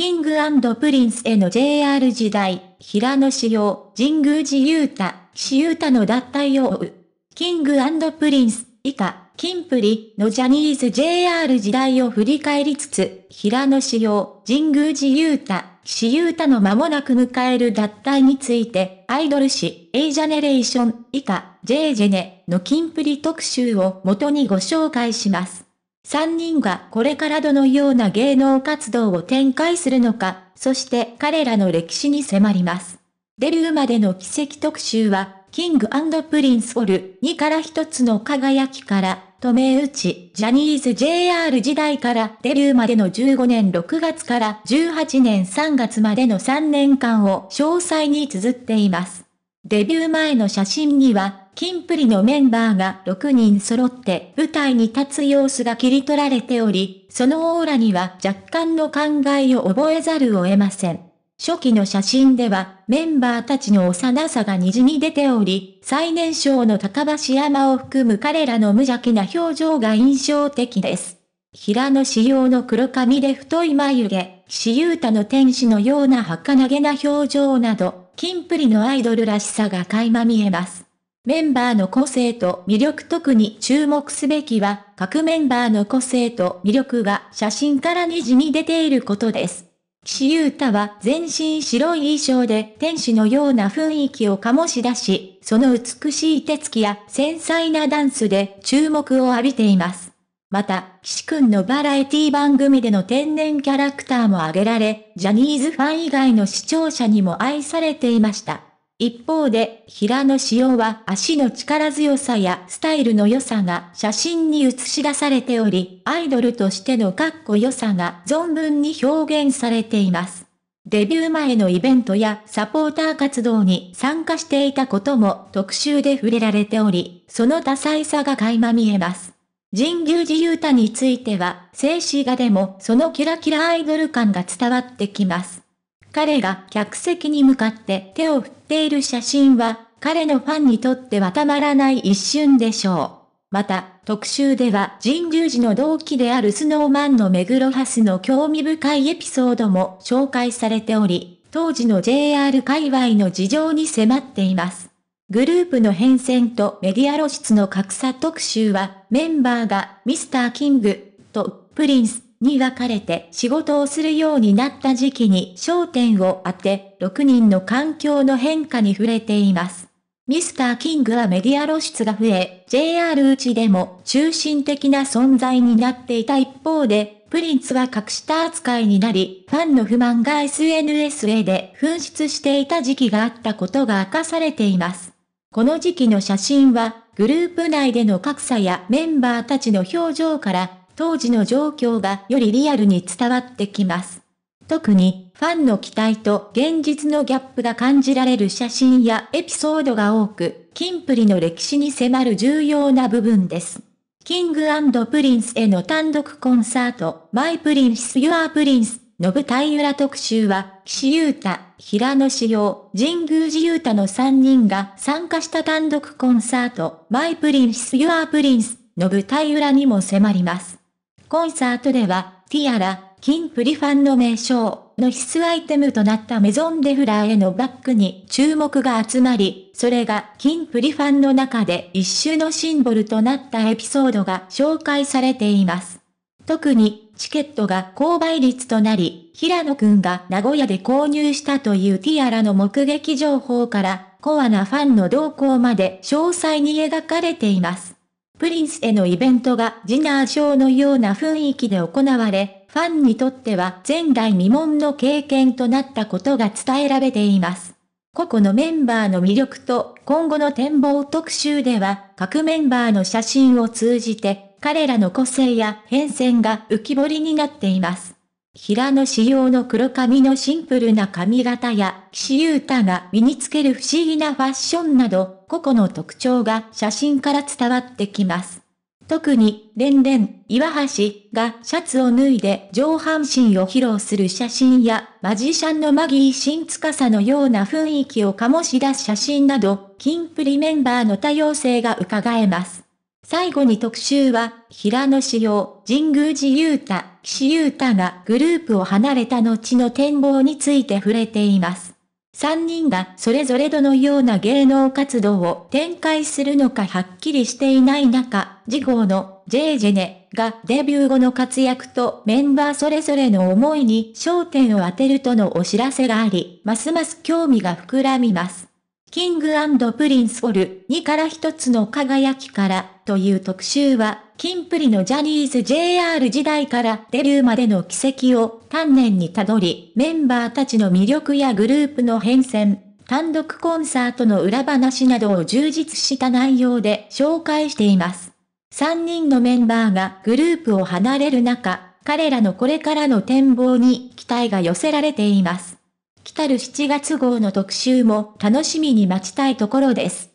キングプリンスへの JR 時代、平野紫耀、神宮寺勇太、岸優太の脱退を追う。キングプリンス、以下、金プリのジャニーズ JR 時代を振り返りつつ、平野紫耀、神宮寺勇太、岸優太の間もなく迎える脱退について、アイドル誌 A ジャネレーション以下 J ジェネの金プリ特集を元にご紹介します。3人がこれからどのような芸能活動を展開するのか、そして彼らの歴史に迫ります。デビューまでの奇跡特集は、キングプリンスオル2から1つの輝きから、止め打ち、ジャニーズ JR 時代からデビューまでの15年6月から18年3月までの3年間を詳細に綴っています。デビュー前の写真には、キンプリのメンバーが6人揃って舞台に立つ様子が切り取られており、そのオーラには若干の考えを覚えざるを得ません。初期の写真では、メンバーたちの幼さが滲み出ており、最年少の高橋山を含む彼らの無邪気な表情が印象的です。平野紫耀の黒髪で太い眉毛、岸優太の天使のような儚げな表情など、キンプリのアイドルらしさが垣間見えます。メンバーの個性と魅力特に注目すべきは、各メンバーの個性と魅力が写真からにじみ出ていることです。岸優太は全身白い衣装で天使のような雰囲気を醸し出し、その美しい手つきや繊細なダンスで注目を浴びています。また、岸くんのバラエティ番組での天然キャラクターも挙げられ、ジャニーズファン以外の視聴者にも愛されていました。一方で、平野紫耀は足の力強さやスタイルの良さが写真に映し出されており、アイドルとしてのかっこよさが存分に表現されています。デビュー前のイベントやサポーター活動に参加していたことも特集で触れられており、その多彩さが垣間見えます。神宮寺勇太については、静止画でもそのキラキラアイドル感が伝わってきます。彼が客席に向かって手を振っている写真は、彼のファンにとってはたまらない一瞬でしょう。また、特集では人流時の同期であるスノーマンの目黒ハスの興味深いエピソードも紹介されており、当時の JR 界隈の事情に迫っています。グループの変遷とメディア露出の格差特集は、メンバーがミスターキングとプリンスに分かれて仕事をするようになった時期に焦点を当て、6人の環境の変化に触れています。ミスター・キングはメディア露出が増え、JR うちでも中心的な存在になっていた一方で、プリンツは隠した扱いになり、ファンの不満が SNS へで紛失していた時期があったことが明かされています。この時期の写真は、グループ内での格差やメンバーたちの表情から、当時の状況がよりリアルに伝わってきます。特に、ファンの期待と現実のギャップが感じられる写真やエピソードが多く、キンプリの歴史に迫る重要な部分です。キングプリンスへの単独コンサート、マイプリンス・ユアプリンスの舞台裏特集は、岸優太、平野志耀、神宮寺優太の3人が参加した単独コンサート、マイプリンス・ユアプリンスの舞台裏にも迫ります。コンサートでは、ティアラ、キンプリファンの名称の必須アイテムとなったメゾンデフラーへのバックに注目が集まり、それがキンプリファンの中で一種のシンボルとなったエピソードが紹介されています。特に、チケットが購買率となり、平野くんが名古屋で購入したというティアラの目撃情報から、コアなファンの動向まで詳細に描かれています。プリンスへのイベントがジナーショーのような雰囲気で行われ、ファンにとっては前代未聞の経験となったことが伝えられています。個々のメンバーの魅力と今後の展望特集では、各メンバーの写真を通じて、彼らの個性や変遷が浮き彫りになっています。平野仕様の黒髪のシンプルな髪型や、岸優太が身につける不思議なファッションなど、個々の特徴が写真から伝わってきます。特に、レンレン、岩橋がシャツを脱いで上半身を披露する写真や、マジシャンのマギー新司のような雰囲気を醸し出す写真など、キンプリメンバーの多様性が伺えます。最後に特集は、平野仕様、神宮寺優太、岸優太がグループを離れた後の展望について触れています。3人がそれぞれどのような芸能活動を展開するのかはっきりしていない中、次号の J ジェネがデビュー後の活躍とメンバーそれぞれの思いに焦点を当てるとのお知らせがあり、ますます興味が膨らみます。キングプリンスオル2から1つの輝きからという特集はキンプリのジャニーズ JR 時代からデビューまでの軌跡を丹念にたどり、メンバーたちの魅力やグループの変遷、単独コンサートの裏話などを充実した内容で紹介しています。3人のメンバーがグループを離れる中、彼らのこれからの展望に期待が寄せられています。来る7月号の特集も楽しみに待ちたいところです。